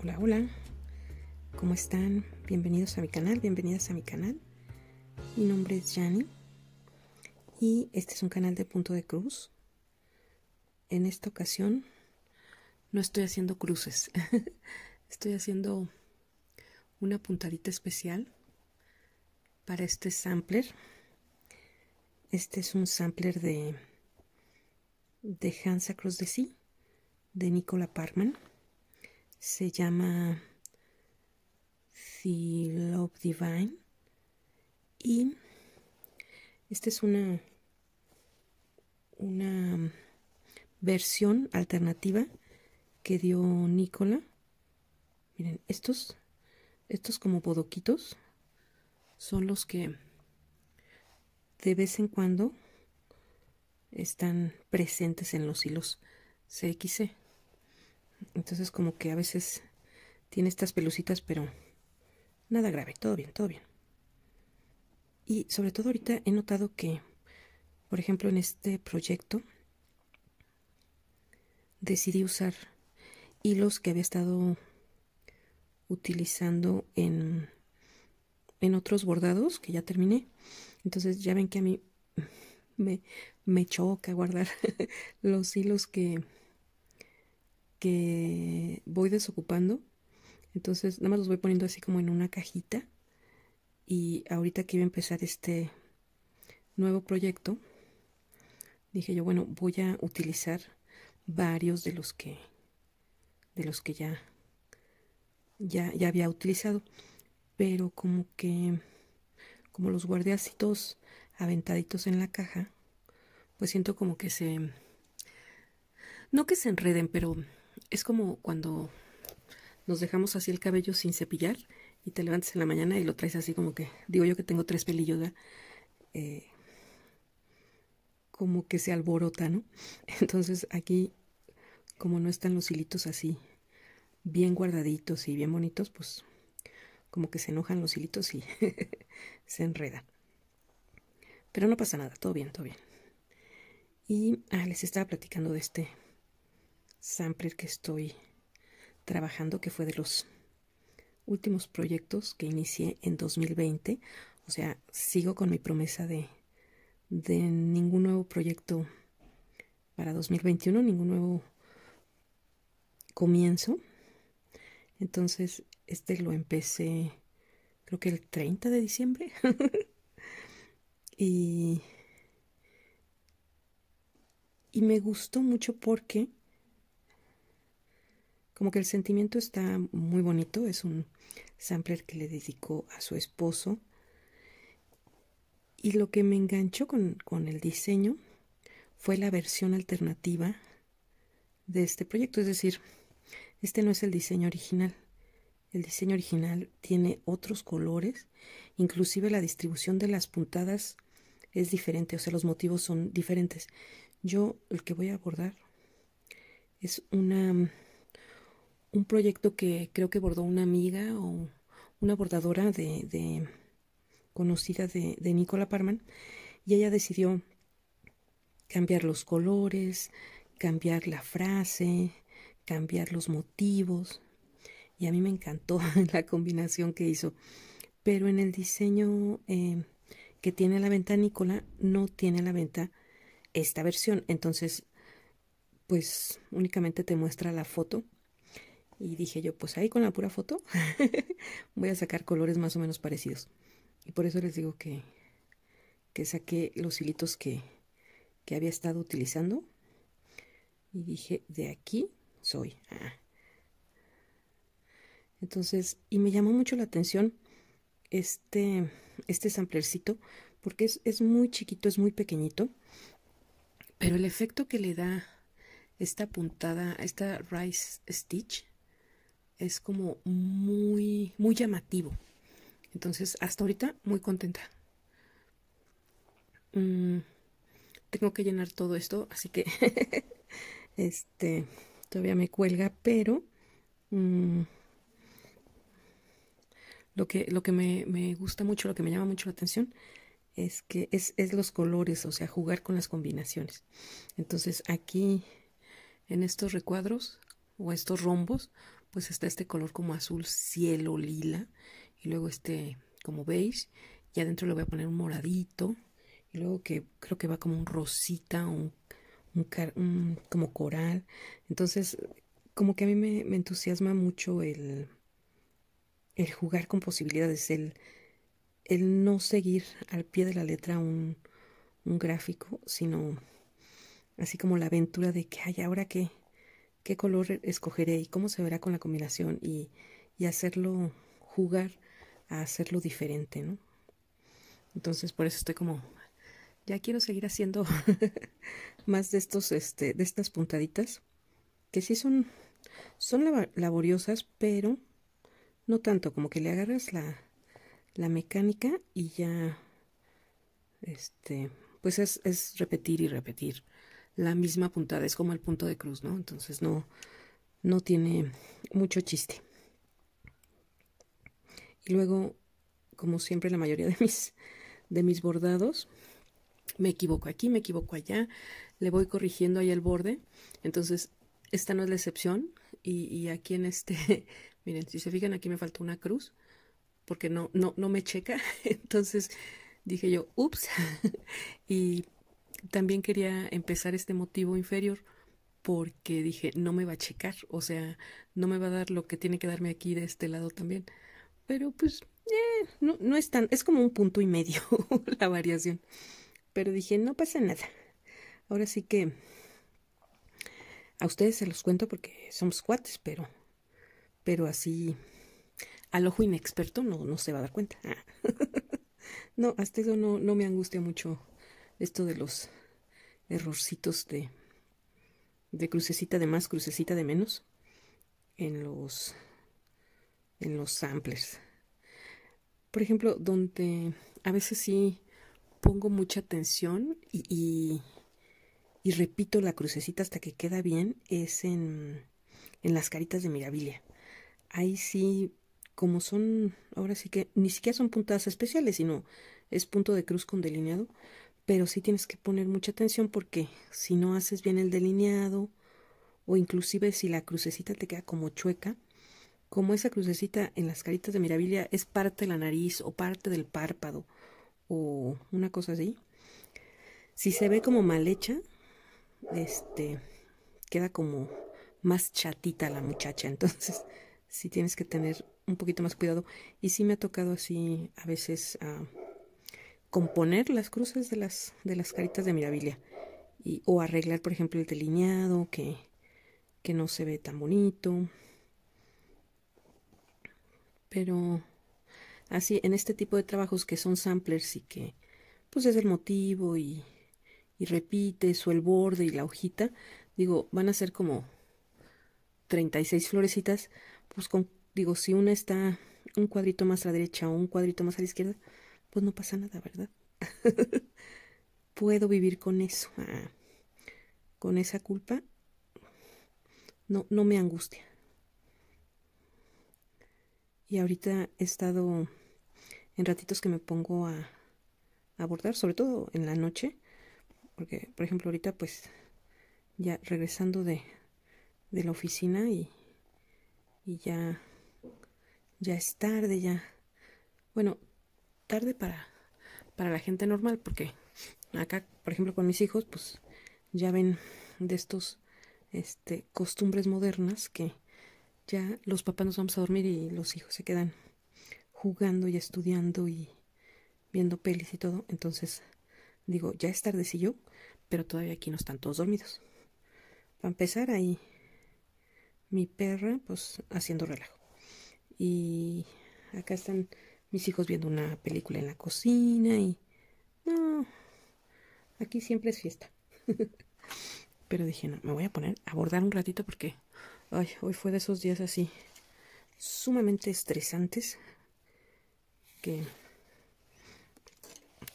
Hola, hola. ¿Cómo están? Bienvenidos a mi canal, bienvenidas a mi canal. Mi nombre es Yani y este es un canal de punto de cruz. En esta ocasión no estoy haciendo cruces, estoy haciendo una puntadita especial para este sampler. Este es un sampler de, de Hansa Cross de Sí, de Nicola Parman se llama The Love Divine y esta es una una versión alternativa que dio Nicola miren estos estos como bodoquitos son los que de vez en cuando están presentes en los hilos CXC entonces como que a veces tiene estas pelucitas, pero nada grave, todo bien, todo bien. Y sobre todo ahorita he notado que, por ejemplo, en este proyecto decidí usar hilos que había estado utilizando en, en otros bordados que ya terminé. Entonces ya ven que a mí me, me choca guardar los hilos que que voy desocupando. Entonces nada más los voy poniendo así como en una cajita. Y ahorita que iba a empezar este nuevo proyecto, dije yo, bueno, voy a utilizar varios de los que de los que ya ya, ya había utilizado, pero como que como los guardé así todos aventaditos en la caja, pues siento como que se no que se enreden, pero es como cuando nos dejamos así el cabello sin cepillar y te levantas en la mañana y lo traes así como que, digo yo que tengo tres pelillos, eh, como que se alborota, ¿no? Entonces aquí, como no están los hilitos así, bien guardaditos y bien bonitos, pues como que se enojan los hilitos y se enredan. Pero no pasa nada, todo bien, todo bien. Y ah, les estaba platicando de este sampler que estoy trabajando, que fue de los últimos proyectos que inicié en 2020. O sea, sigo con mi promesa de, de ningún nuevo proyecto para 2021, ningún nuevo comienzo. Entonces, este lo empecé creo que el 30 de diciembre. y, y me gustó mucho porque como que el sentimiento está muy bonito, es un sampler que le dedicó a su esposo. Y lo que me enganchó con, con el diseño fue la versión alternativa de este proyecto, es decir, este no es el diseño original. El diseño original tiene otros colores, inclusive la distribución de las puntadas es diferente, o sea, los motivos son diferentes. Yo el que voy a abordar es una un proyecto que creo que bordó una amiga o una bordadora de, conocida de, Nicola Parman y ella decidió cambiar los colores, cambiar la frase, cambiar los motivos y a mí me encantó la combinación que hizo. Pero en el diseño eh, que tiene a la venta Nicola no tiene a la venta esta versión, entonces pues únicamente te muestra la foto y dije yo, pues ahí con la pura foto voy a sacar colores más o menos parecidos. Y por eso les digo que, que saqué los hilitos que, que había estado utilizando. Y dije, de aquí soy. Ah. Entonces, y me llamó mucho la atención este, este samplercito, porque es, es muy chiquito, es muy pequeñito, pero el efecto que le da esta puntada, esta rice stitch, es como muy, muy llamativo. Entonces, hasta ahorita muy contenta. Mm, tengo que llenar todo esto, así que este todavía me cuelga, pero mm, lo que, lo que me, me, gusta mucho, lo que me llama mucho la atención, es que es, es los colores, o sea, jugar con las combinaciones. Entonces, aquí en estos recuadros o estos rombos, pues está este color como azul cielo lila y luego este como beige y adentro le voy a poner un moradito y luego que creo que va como un rosita un, un, como coral entonces como que a mí me, entusiasma mucho el, el jugar con posibilidades el, el no seguir al pie de la letra un, un gráfico sino así como la aventura de que hay ahora que qué color escogeré y cómo se verá con la combinación y, hacerlo jugar a hacerlo diferente, ¿no? Entonces por eso estoy como, ya quiero seguir haciendo más de estos, este, de estas puntaditas, que sí son, son laboriosas, pero no tanto, como que le agarras la, la mecánica y ya, este, pues es, es repetir y repetir la misma puntada, es como el punto de cruz, ¿no? Entonces no, no tiene mucho chiste. Y luego, como siempre, la mayoría de mis, de mis bordados, me equivoco aquí, me equivoco allá, le voy corrigiendo ahí el borde. Entonces, esta no es la excepción. Y, aquí en este, miren, si se fijan, aquí me falta una cruz, porque no, no, no me checa. Entonces dije yo, ups, y también quería empezar este motivo inferior porque dije, no me va a checar, o sea, no me va a dar lo que tiene que darme aquí de este lado también. Pero pues, eh, no, no es tan, es como un punto y medio la variación. Pero dije, no pasa nada. Ahora sí que a ustedes se los cuento porque somos cuates, pero, pero así al ojo inexperto no, no se va a dar cuenta. no, hasta eso no, no me angustia mucho esto de los errorcitos de, de crucecita de más, crucecita de menos en los, en los samplers. Por ejemplo, donde a veces sí pongo mucha atención y, y, repito la crucecita hasta que queda bien es en, en las caritas de Mirabilia. Ahí sí, como son, ahora sí que ni siquiera son puntadas especiales, sino es punto de cruz con delineado, pero sí tienes que poner mucha atención porque si no haces bien el delineado o inclusive si la crucecita te queda como chueca, como esa crucecita en las caritas de Mirabilia es parte de la nariz o parte del párpado o una cosa así, si se ve como mal hecha, este, queda como más chatita la muchacha, entonces sí tienes que tener un poquito más cuidado y sí me ha tocado así a veces a... Ah, componer las cruces de las, de las caritas de mirabilia. Y, o arreglar, por ejemplo, el delineado que, que no se ve tan bonito. Pero así, en este tipo de trabajos que son samplers y que pues es el motivo y, y repites o el borde y la hojita, digo, van a ser como 36 florecitas, pues con, digo, si una está un cuadrito más a la derecha o un cuadrito más a la izquierda, pues no pasa nada, ¿verdad? Puedo vivir con eso, ah, con esa culpa. No, no me angustia. Y ahorita he estado en ratitos que me pongo a, a abordar, sobre todo en la noche, porque, por ejemplo, ahorita pues ya regresando de, de la oficina y, y ya, ya es tarde, ya. Bueno, tarde para, para la gente normal, porque acá, por ejemplo, con mis hijos, pues ya ven de estos este, costumbres modernas que ya los papás nos vamos a dormir y los hijos se quedan jugando y estudiando y viendo pelis y todo. Entonces, digo, ya es tardecillo, pero todavía aquí no están todos dormidos. Para empezar, ahí mi perra, pues haciendo relajo. Y acá están mis hijos viendo una película en la cocina y... No, aquí siempre es fiesta. Pero dije, no, me voy a poner a abordar un ratito porque ay, hoy fue de esos días así sumamente estresantes que,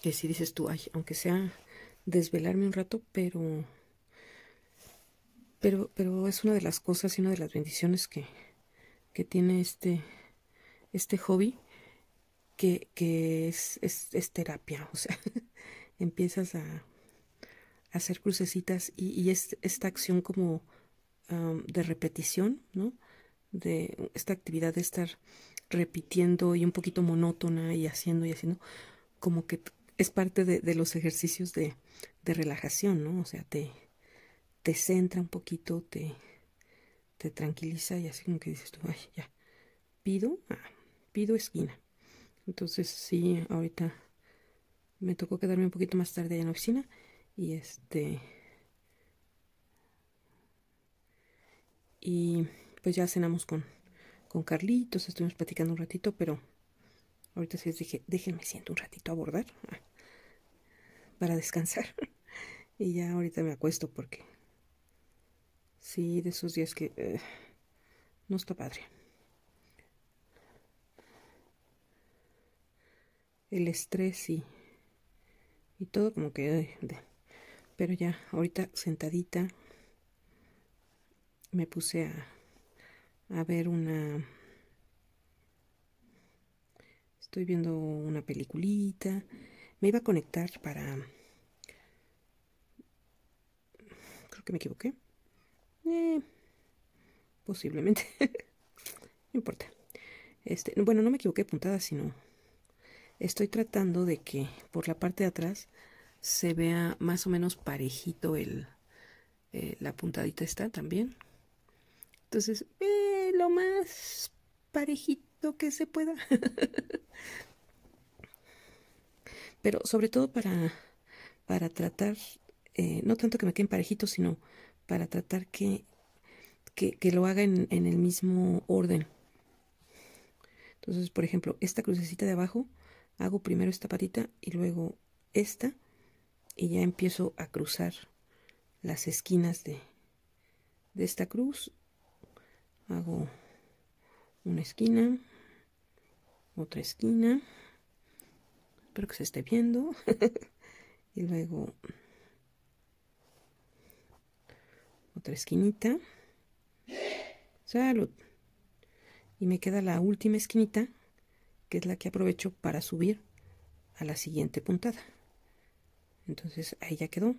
que si dices tú, ay, aunque sea desvelarme un rato, pero, pero, pero es una de las cosas y una de las bendiciones que, que tiene este, este hobby que, es, terapia, o sea, empiezas a, hacer crucecitas y, es esta acción como de repetición, ¿no? De esta actividad de estar repitiendo y un poquito monótona y haciendo y haciendo, como que es parte de, los ejercicios de, relajación, ¿no? O sea, te, te centra un poquito, te, te tranquiliza y así como que dices tú, ay, ya, pido, ah, pido esquina, entonces sí, ahorita me tocó quedarme un poquito más tarde en la oficina y este... Y pues ya cenamos con, con Carlitos, estuvimos platicando un ratito, pero ahorita sí les dije, déjenme siento un ratito a bordar ah, para descansar. y ya ahorita me acuesto porque sí, de esos días que eh, no está padre. el estrés y, y todo como que... Pero ya, ahorita sentadita, me puse a, a ver una... Estoy viendo una peliculita. Me iba a conectar para... Creo que me equivoqué. Eh, posiblemente. no importa. Este, bueno, no me equivoqué puntada, sino estoy tratando de que por la parte de atrás se vea más o menos parejito el eh, la puntadita está también entonces eh, lo más parejito que se pueda pero sobre todo para para tratar eh, no tanto que me queden parejitos sino para tratar que que, que lo haga en, en el mismo orden entonces por ejemplo esta crucecita de abajo hago primero esta patita y luego esta y ya empiezo a cruzar las esquinas de, esta cruz hago una esquina otra esquina espero que se esté viendo y luego otra esquinita salud y me queda la última esquinita que es la que aprovecho para subir a la siguiente puntada entonces ahí ya quedó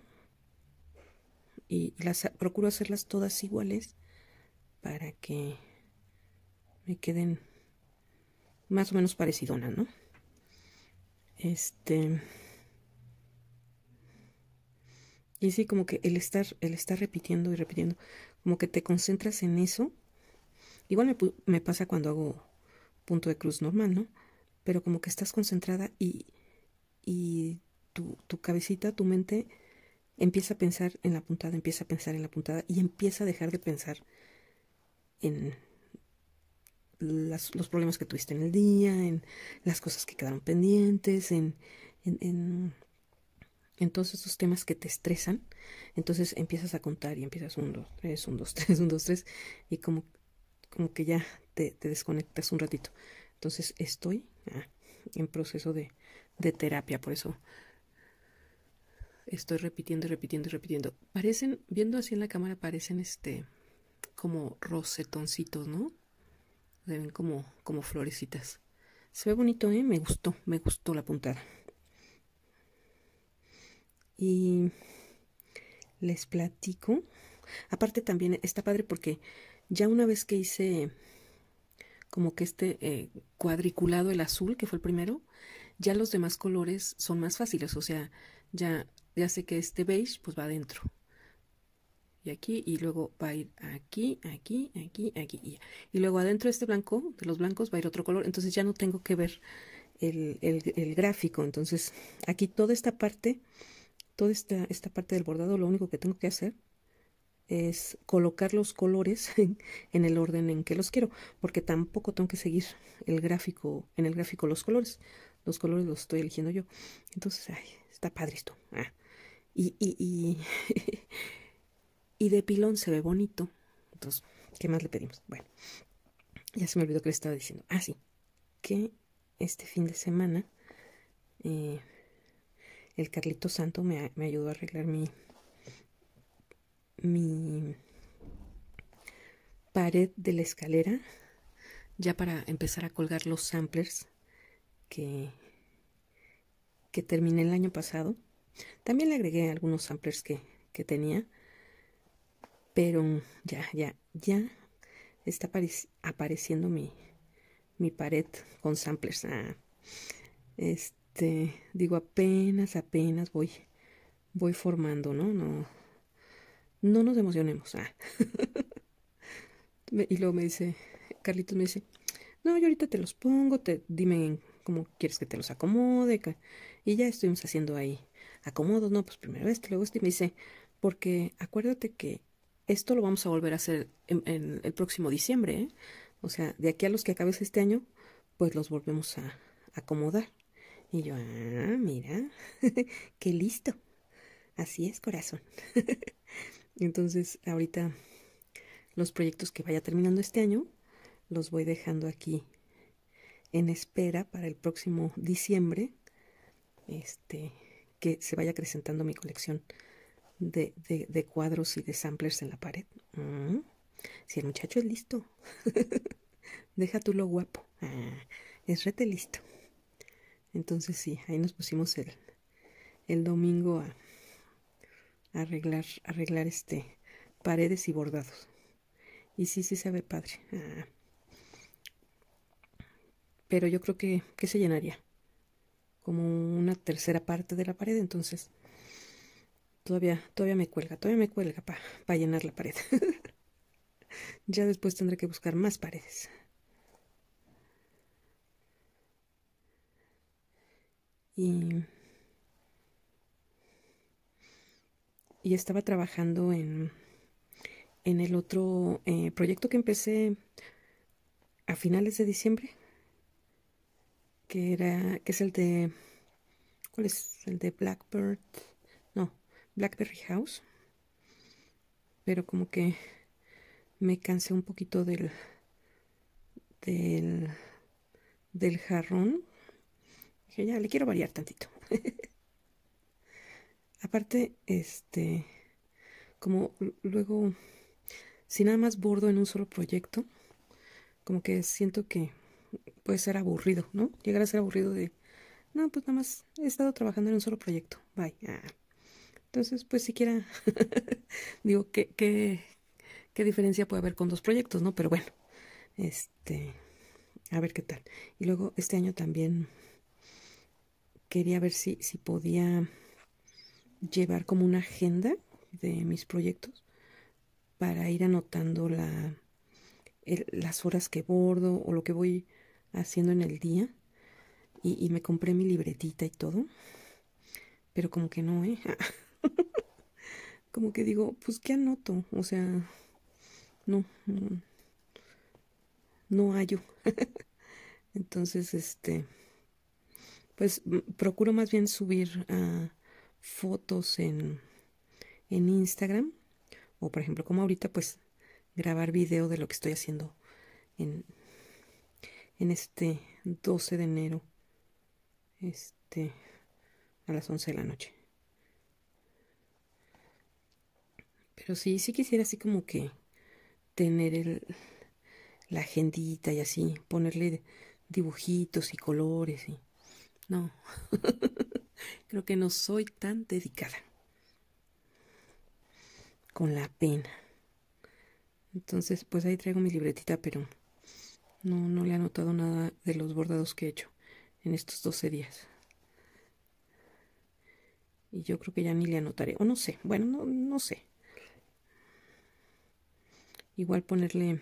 y las procuro hacerlas todas iguales para que me queden más o menos parecidonas no este y sí como que el estar el estar repitiendo y repitiendo como que te concentras en eso igual me pasa cuando hago punto de cruz normal no pero como que estás concentrada y, tu, cabecita, tu mente empieza a pensar en la puntada, empieza a pensar en la puntada y empieza a dejar de pensar en los problemas que tuviste en el día, en las cosas que quedaron pendientes, en, todos esos temas que te estresan. Entonces empiezas a contar y empiezas un, dos, tres, un, dos, tres, un, dos, tres y como, como que ya te desconectas un ratito. Entonces estoy en proceso de, de terapia, por eso estoy repitiendo, repitiendo, repitiendo. Parecen, viendo así en la cámara, parecen este como rosetoncitos, ¿no? Se ven como, como florecitas. Se ve bonito, ¿eh? Me gustó, me gustó la puntada. Y les platico. Aparte también está padre porque ya una vez que hice como que este eh, cuadriculado, el azul, que fue el primero, ya los demás colores son más fáciles, o sea, ya, ya sé que este beige pues va adentro. Y aquí, y luego va a ir aquí, aquí, aquí, aquí. Y, luego adentro de este blanco, de los blancos, va a ir otro color. Entonces ya no tengo que ver el, el, el gráfico. Entonces aquí toda esta parte, toda esta, esta parte del bordado, lo único que tengo que hacer es colocar los colores en el orden en que los quiero porque tampoco tengo que seguir el gráfico en el gráfico los colores los colores los estoy eligiendo yo entonces ay, está padre esto ah. y, y, y, y de pilón se ve bonito entonces qué más le pedimos bueno ya se me olvidó que le estaba diciendo ah sí que este fin de semana eh, el Carlito Santo me, me ayudó a arreglar mi mi pared de la escalera ya para empezar a colgar los samplers que, que terminé el año pasado. También le agregué algunos samplers que, que tenía, pero ya, ya, ya está apareciendo mi, mi pared con samplers. Ah, este, digo, apenas, apenas voy, voy formando, ¿no? No, no nos emocionemos. Ah. y luego me dice, Carlitos me dice, no, yo ahorita te los pongo, te, dime cómo quieres que te los acomode. Y ya estuvimos haciendo ahí acomodos, no, pues primero este, luego este. Y me dice, porque acuérdate que esto lo vamos a volver a hacer el próximo diciembre. ¿eh? O sea, de aquí a los que acabes este año, pues los volvemos a acomodar. Y yo, ah, mira, qué listo. Así es, corazón. Entonces, ahorita los proyectos que vaya terminando este año los voy dejando aquí en espera para el próximo diciembre este que se vaya acrecentando mi colección de, de, cuadros y de samplers en la pared. Mm. Si el muchacho es listo, deja tú lo guapo. Ah, es rete listo. Entonces sí, ahí nos pusimos el, el domingo a, arreglar, arreglar este paredes y bordados. Y sí, sí se ve padre. Ah. Pero yo creo que, que se llenaría como una tercera parte de la pared, entonces todavía, todavía me cuelga, todavía me cuelga para llenar la pared. ya después tendré que buscar más paredes. Y y estaba trabajando en, en el otro eh, proyecto que empecé a finales de diciembre, que era, que es el de, ¿cuál es? El de Blackbird, no, Blackberry House, pero como que me cansé un poquito del, del, del jarrón. Dije, ya, le quiero variar tantito. Aparte, este, como luego, si nada más bordo en un solo proyecto, como que siento que puede ser aburrido, ¿no? Llegar a ser aburrido de, no, pues nada más he estado trabajando en un solo proyecto, bye. Ah". Entonces, pues siquiera, digo, ¿qué, qué, qué diferencia puede haber con dos proyectos, ¿no? Pero bueno, este, a ver qué tal. Y luego este año también quería ver si, si podía llevar como una agenda de mis proyectos para ir anotando la, las horas que bordo o lo que voy haciendo en el día. Y, me compré mi libretita y todo. Pero como que no, ¿eh? como que digo, pues ¿qué anoto? O sea, no, no, no hallo. Entonces, este, pues procuro más bien subir a fotos en, en Instagram o por ejemplo como ahorita pues grabar video de lo que estoy haciendo en, en este 12 de enero este a las 11 de la noche pero si, sí quisiera así como que tener el, la agendita y así ponerle dibujitos y colores y no Creo que no soy tan dedicada. Con la pena. Entonces, pues ahí traigo mi libretita, pero no, no le he anotado nada de los bordados que he hecho en estos 12 días. Y yo creo que ya ni le anotaré. O no sé. Bueno, no, no sé. Igual ponerle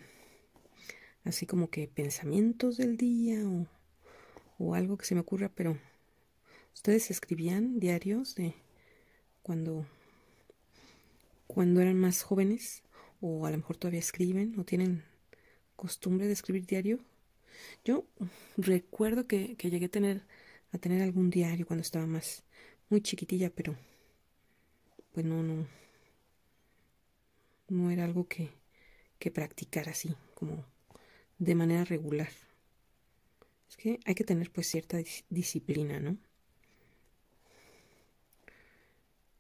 así como que pensamientos del día o, o algo que se me ocurra, pero ¿Ustedes escribían diarios de cuando, cuando eran más jóvenes? O a lo mejor todavía escriben, o tienen costumbre de escribir diario. Yo recuerdo que, llegué a tener, a tener algún diario cuando estaba más, muy chiquitilla, pero pues no, no, no era algo que, que practicar así, como de manera regular. Es que hay que tener pues cierta disciplina, ¿no?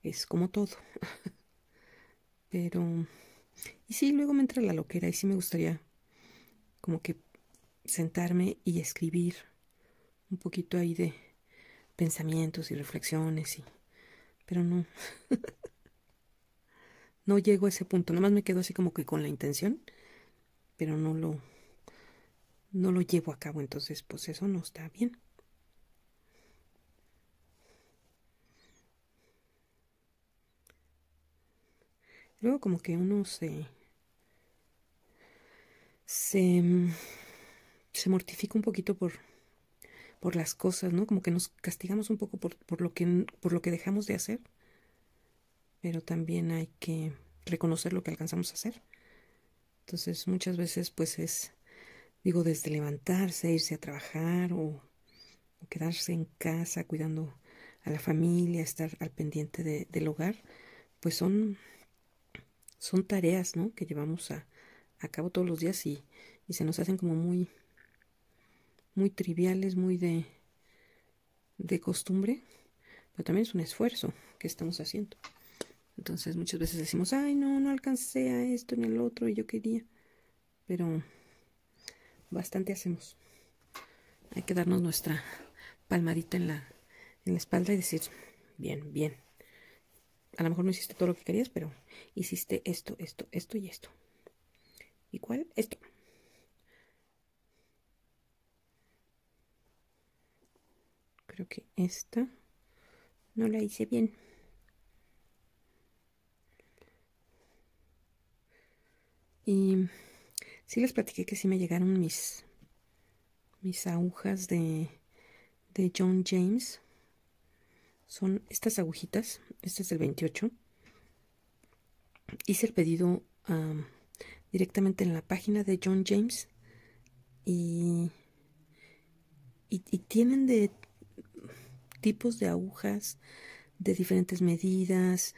es como todo. Pero, y sí, luego me entra la loquera y sí me gustaría como que sentarme y escribir un poquito ahí de pensamientos y reflexiones y pero no no llego a ese punto nomás me quedo así como que con la intención pero no lo no lo llevo a cabo entonces pues eso no está bien Luego como que uno se, se, se mortifica un poquito por, por las cosas, ¿no? Como que nos castigamos un poco por, lo que, por lo que dejamos de hacer. Pero también hay que reconocer lo que alcanzamos a hacer. Entonces muchas veces pues es, digo, desde levantarse, irse a trabajar o, quedarse en casa cuidando a la familia, estar al pendiente del hogar, pues son son tareas, ¿no? Que llevamos a, cabo todos los días y, se nos hacen como muy, muy triviales, muy de, de costumbre, pero también es un esfuerzo que estamos haciendo. Entonces muchas veces decimos, ay, no, no alcancé a esto ni al otro y yo quería, pero bastante hacemos. Hay que darnos nuestra palmadita en la, en la espalda y decir, bien, bien, a lo mejor no hiciste todo lo que querías, pero hiciste esto, esto, esto y esto. ¿Y cuál? Esto. Creo que esta no la hice bien. Y sí les platiqué que sí me llegaron mis, mis agujas de, de John James son estas agujitas, este es el 28. Hice el pedido directamente en la página de John James y, y, tienen de tipos de agujas de diferentes medidas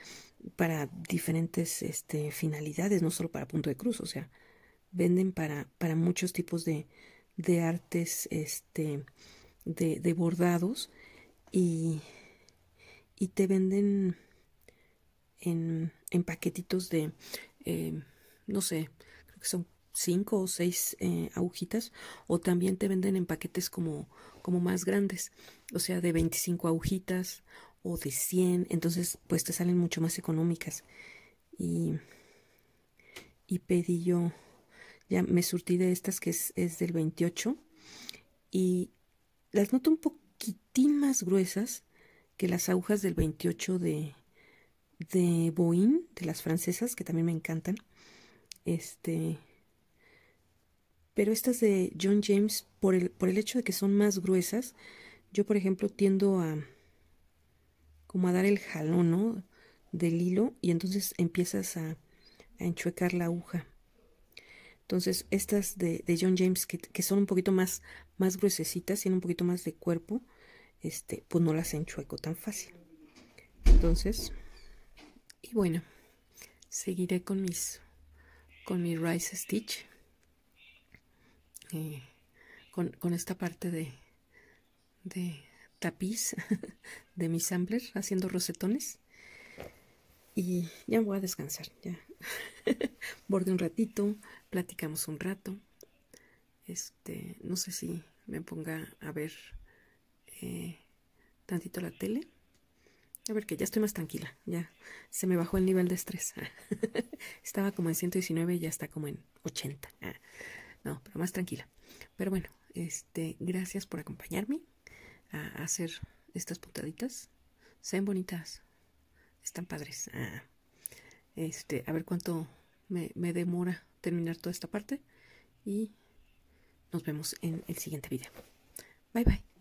para diferentes este, finalidades, no solo para punto de cruz, o sea, venden para, para muchos tipos de, de artes este, de, de bordados y y te venden en, en paquetitos de, eh, no sé, creo que son cinco o seis eh, agujitas o también te venden en paquetes como, como más grandes, o sea, de 25 agujitas o de 100, entonces pues te salen mucho más económicas. Y, y pedí yo, ya me surtí de estas que es, es del 28 y las noto un poquitín más gruesas que las agujas del 28 de, de Boeing, de las francesas, que también me encantan. Este. Pero estas de John James, por el, por el hecho de que son más gruesas, yo por ejemplo tiendo a. como a dar el jalón, ¿no? Del hilo, y entonces empiezas a, a enchuecar la aguja. Entonces, estas de, John James, que, que, son un poquito más, más gruesecitas, tienen un poquito más de cuerpo, este, pues no las enchueco tan fácil. Entonces, y bueno, seguiré con mis, con mi Rice Stitch, eh, con, esta parte de, de tapiz de mi sampler, haciendo rosetones. Y ya me voy a descansar, ya. Borde un ratito, platicamos un rato. Este, no sé si me ponga a ver eh, tantito la tele. A ver que ya estoy más tranquila, ya se me bajó el nivel de estrés. Ah, estaba como en 119 y ya está como en 80. Ah, no, pero más tranquila. Pero bueno, este, gracias por acompañarme a hacer estas puntaditas. Sean bonitas. Están padres. Ah, este, a ver cuánto me, me demora terminar toda esta parte. Y nos vemos en el siguiente video. Bye bye.